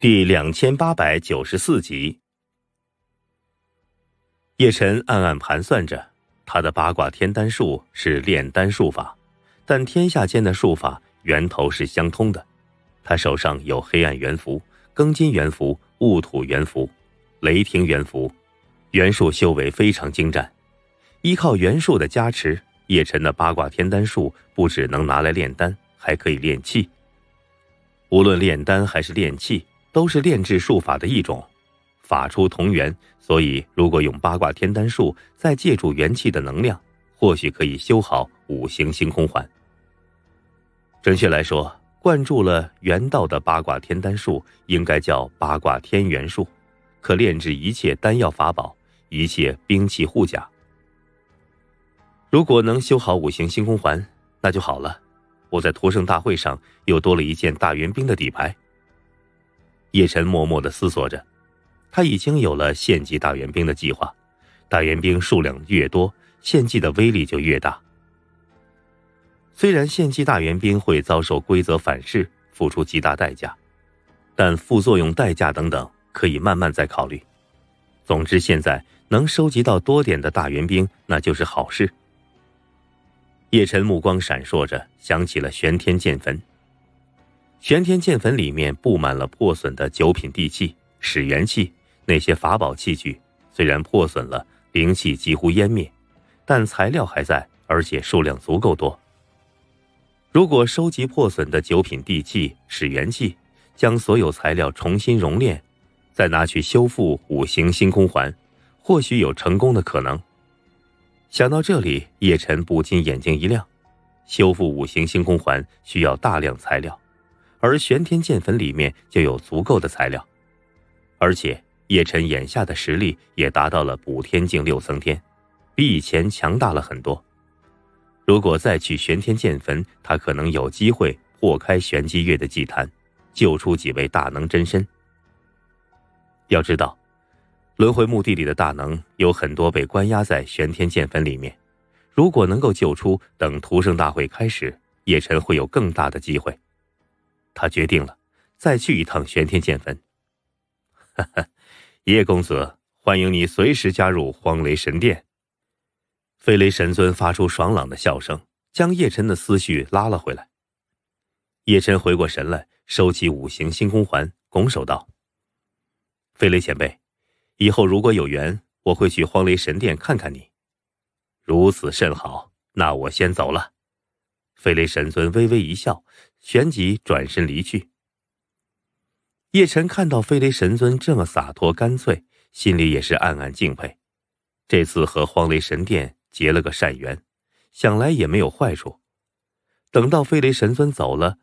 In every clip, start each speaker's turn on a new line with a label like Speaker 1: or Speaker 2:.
Speaker 1: 第两千八百九十四集，叶晨暗暗盘算着，他的八卦天丹术是炼丹术法，但天下间的术法源头是相通的。他手上有黑暗元符、庚金元符、戊土元符、雷霆元符，袁术修为非常精湛。依靠袁术的加持，叶晨的八卦天丹术不只能拿来炼丹，还可以炼气。无论炼丹还是炼气。都是炼制术法的一种，法出同源，所以如果用八卦天丹术，再借助元气的能量，或许可以修好五行星空环。准确来说，灌注了元道的八卦天丹术，应该叫八卦天元术，可炼制一切丹药、法宝、一切兵器、护甲。如果能修好五行星空环，那就好了。我在屠圣大会上又多了一件大元兵的底牌。叶晨默默的思索着，他已经有了献祭大援兵的计划。大援兵数量越多，献祭的威力就越大。虽然献祭大援兵会遭受规则反噬，付出极大代价，但副作用、代价等等可以慢慢再考虑。总之，现在能收集到多点的大援兵，那就是好事。叶晨目光闪烁着，想起了玄天剑坟。玄天剑坟里面布满了破损的九品地器、始元器，那些法宝器具虽然破损了，灵气几乎湮灭，但材料还在，而且数量足够多。如果收集破损的九品地器、始元器，将所有材料重新熔炼，再拿去修复五行星空环，或许有成功的可能。想到这里，叶辰不禁眼睛一亮。修复五行星空环需要大量材料。而玄天剑坟里面就有足够的材料，而且叶辰眼下的实力也达到了补天境六层天，比以前强大了很多。如果再去玄天剑坟，他可能有机会破开玄机月的祭坛，救出几位大能真身。要知道，轮回墓地里的大能有很多被关押在玄天剑坟里面，如果能够救出，等屠圣大会开始，叶辰会有更大的机会。他决定了，再去一趟玄天剑坟。哈哈，叶公子，欢迎你随时加入荒雷神殿。飞雷神尊发出爽朗的笑声，将叶晨的思绪拉了回来。叶晨回过神来，收起五行星空环，拱手道：“飞雷前辈，以后如果有缘，我会去荒雷神殿看看你。如此甚好，那我先走了。”飞雷神尊微微一笑。旋即转身离去。叶晨看到飞雷神尊这么洒脱干脆，心里也是暗暗敬佩。这次和荒雷神殿结了个善缘，想来也没有坏处。等到飞雷神尊走了，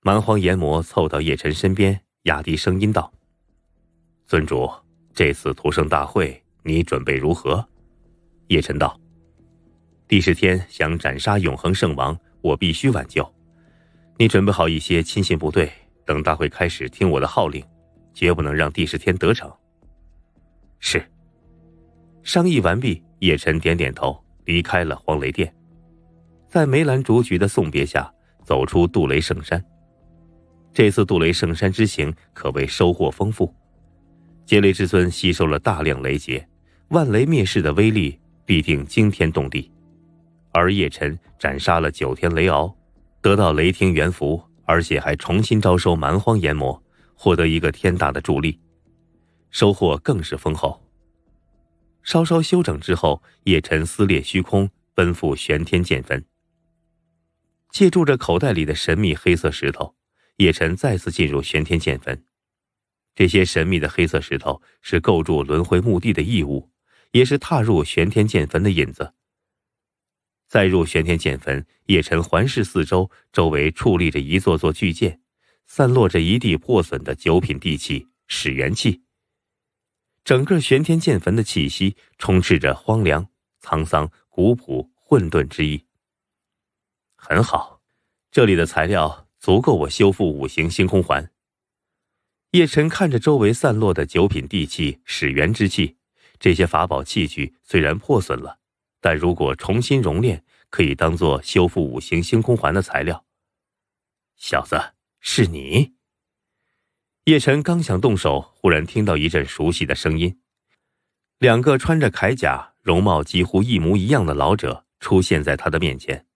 Speaker 1: 蛮荒炎魔凑到叶晨身边，压低声音道：“尊主，这次屠圣大会你准备如何？”叶晨道：“帝释天想斩杀永恒圣王，我必须挽救。”你准备好一些亲信部队，等大会开始，听我的号令，绝不能让帝释天得逞。是。商议完毕，叶晨点点头，离开了黄雷殿，在梅兰竹菊的送别下，走出杜雷圣山。这次杜雷圣山之行可谓收获丰富，劫雷至尊吸收了大量雷劫，万雷灭世的威力必定惊天动地，而叶晨斩杀了九天雷獒。得到雷霆元符，而且还重新招收蛮荒炎魔，获得一个天大的助力，收获更是丰厚。稍稍休整之后，叶辰撕裂虚空，奔赴玄天剑坟。借助着口袋里的神秘黑色石头，叶辰再次进入玄天剑坟。这些神秘的黑色石头是构筑轮回墓地的异物，也是踏入玄天剑坟的引子。再入玄天剑坟，叶辰环视四周，周围矗立着一座座巨剑，散落着一地破损的九品地气、始元气。整个玄天剑坟的气息充斥着荒凉、沧桑、古朴、混沌之意。很好，这里的材料足够我修复五行星空环。叶辰看着周围散落的九品地气、始元之气，这些法宝器具虽然破损了。但如果重新熔炼，可以当做修复五行星空环的材料。小子，是你！叶晨刚想动手，忽然听到一阵熟悉的声音，两个穿着铠甲、容貌几乎一模一样的老者出现在他的面前。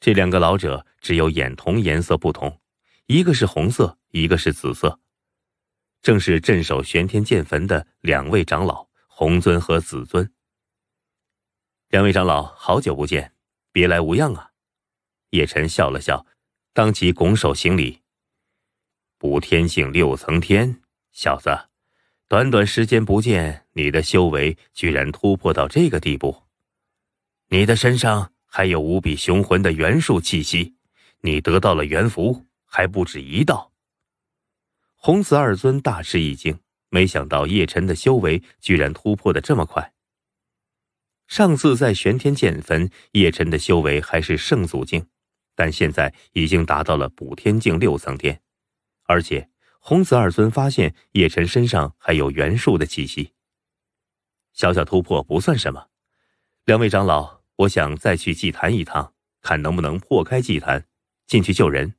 Speaker 1: 这两个老者只有眼瞳颜色不同，一个是红色，一个是紫色，正是镇守玄天剑坟的两位长老红尊和紫尊。两位长老，好久不见，别来无恙啊！叶晨笑了笑，当即拱手行礼。补天性六层天，小子，短短时间不见，你的修为居然突破到这个地步！你的身上还有无比雄浑的元术气息，你得到了元符，还不止一道。红子二尊大吃一惊，没想到叶晨的修为居然突破的这么快。上次在玄天剑坟，叶辰的修为还是圣祖境，但现在已经达到了补天境六层天，而且红子二尊发现叶辰身上还有元术的气息。小小突破不算什么，两位长老，我想再去祭坛一趟，看能不能破开祭坛，进去救人。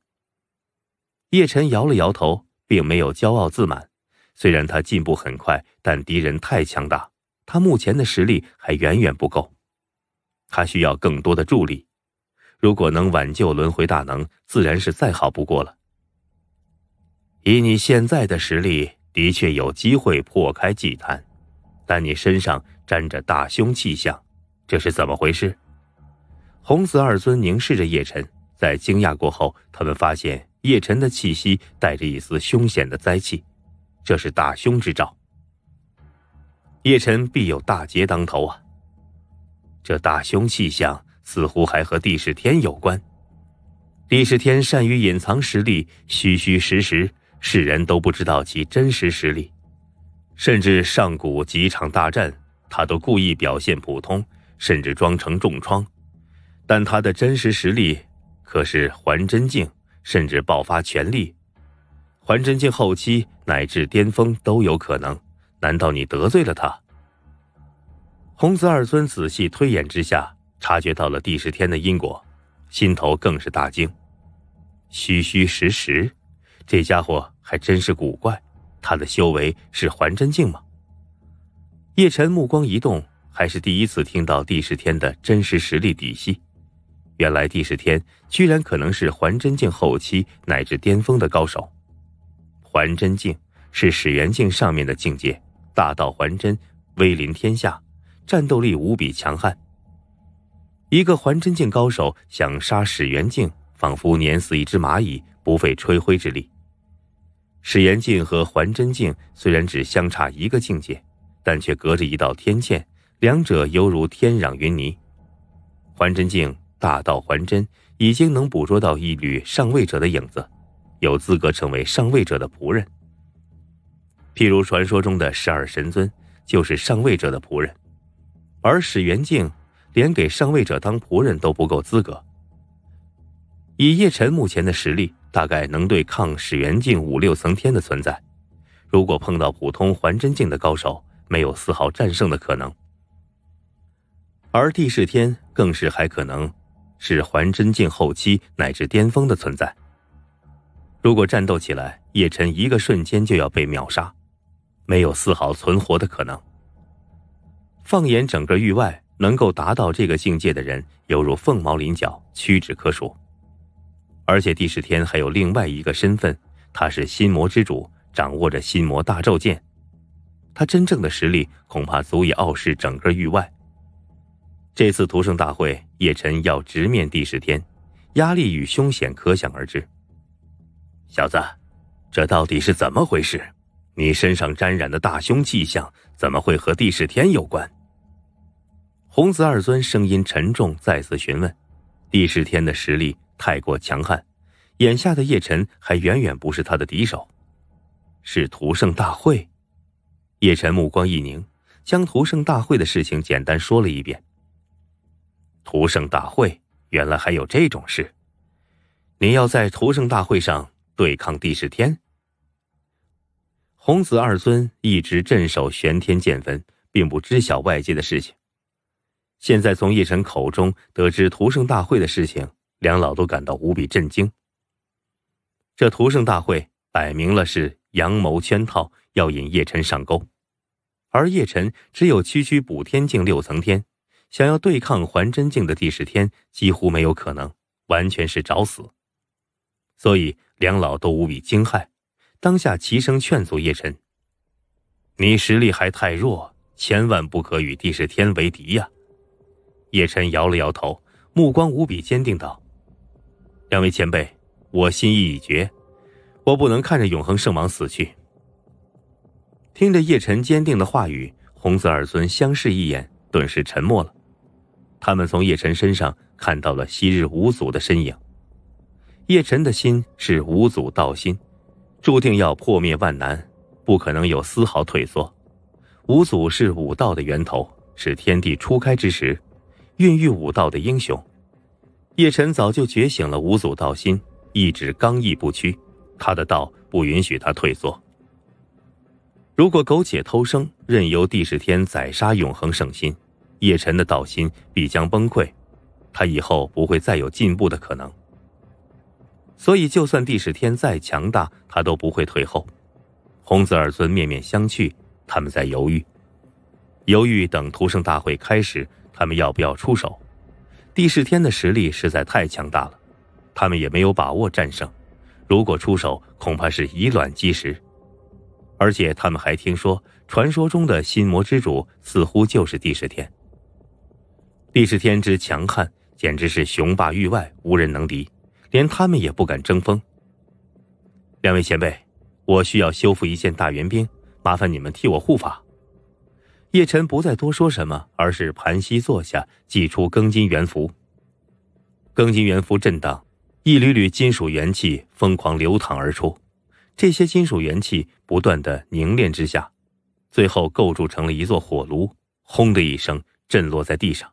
Speaker 1: 叶辰摇了摇头，并没有骄傲自满，虽然他进步很快，但敌人太强大。他目前的实力还远远不够，他需要更多的助力。如果能挽救轮回大能，自然是再好不过了。以你现在的实力，的确有机会破开祭坛，但你身上沾着大凶气象，这是怎么回事？红子二尊凝视着叶辰，在惊讶过后，他们发现叶辰的气息带着一丝凶险的灾气，这是大凶之兆。叶辰必有大劫当头啊！这大凶气象似乎还和帝释天有关。帝释天善于隐藏实力，虚虚实实，世人都不知道其真实实力。甚至上古几场大战，他都故意表现普通，甚至装成重创。但他的真实实力可是还真境，甚至爆发全力，还真境后期乃至巅峰都有可能。难道你得罪了他？红紫二尊仔细推演之下，察觉到了第十天的因果，心头更是大惊。虚虚实实，这家伙还真是古怪。他的修为是还真境吗？叶晨目光一动，还是第一次听到第十天的真实实力底细。原来第十天居然可能是还真境后期乃至巅峰的高手。还真境是始元境上面的境界。大道还真威临天下，战斗力无比强悍。一个还真境高手想杀史元敬，仿佛碾死一只蚂蚁，不费吹灰之力。史元敬和还真境虽然只相差一个境界，但却隔着一道天堑，两者犹如天壤云泥。还真境大道还真已经能捕捉到一缕上位者的影子，有资格成为上位者的仆人。譬如传说中的十二神尊，就是上位者的仆人，而史元敬连给上位者当仆人都不够资格。以叶辰目前的实力，大概能对抗史元敬五六层天的存在，如果碰到普通还真境的高手，没有丝毫战胜的可能。而帝释天更是还可能，是还真境后期乃至巅峰的存在。如果战斗起来，叶辰一个瞬间就要被秒杀。没有丝毫存活的可能。放眼整个域外，能够达到这个境界的人，犹如凤毛麟角，屈指可数。而且，第十天还有另外一个身份，他是心魔之主，掌握着心魔大咒剑。他真正的实力，恐怕足以傲视整个域外。这次屠圣大会，叶辰要直面第十天，压力与凶险可想而知。小子，这到底是怎么回事？你身上沾染的大凶气象，怎么会和帝释天有关？红子二尊声音沉重，再次询问：“帝释天的实力太过强悍，眼下的叶辰还远远不是他的敌手。”是屠圣大会？叶辰目光一凝，将屠圣大会的事情简单说了一遍。屠圣大会，原来还有这种事！你要在屠圣大会上对抗帝释天？红子二尊一直镇守玄天剑门，并不知晓外界的事情。现在从叶晨口中得知屠圣大会的事情，两老都感到无比震惊。这屠圣大会摆明了是阳谋圈套，要引叶晨上钩。而叶晨只有区区补天境六层天，想要对抗还真境的第十天，几乎没有可能，完全是找死。所以，两老都无比惊骇。当下齐声劝阻叶辰：“你实力还太弱，千万不可与帝释天为敌呀！”叶辰摇了摇头，目光无比坚定道：“两位前辈，我心意已决，我不能看着永恒圣王死去。”听着叶辰坚定的话语，红色耳尊相视一眼，顿时沉默了。他们从叶辰身上看到了昔日五祖的身影，叶辰的心是五祖道心。注定要破灭万难，不可能有丝毫退缩。五祖是武道的源头，是天地初开之时，孕育武道的英雄。叶辰早就觉醒了五祖道心，意志刚毅不屈，他的道不允许他退缩。如果苟且偷生，任由帝释天宰杀永恒圣心，叶辰的道心必将崩溃，他以后不会再有进步的可能。所以，就算帝释天再强大，他都不会退后。红子尔尊面面相觑，他们在犹豫，犹豫等屠圣大会开始，他们要不要出手？帝释天的实力实在太强大了，他们也没有把握战胜。如果出手，恐怕是以卵击石。而且，他们还听说，传说中的心魔之主似乎就是帝释天。帝释天之强悍，简直是雄霸域外，无人能敌。连他们也不敢争锋。两位前辈，我需要修复一件大元兵，麻烦你们替我护法。叶辰不再多说什么，而是盘膝坐下，祭出庚金元符。庚金元符震荡，一缕缕金属元气疯狂流淌而出。这些金属元气不断的凝练之下，最后构筑成了一座火炉，轰的一声震落在地上。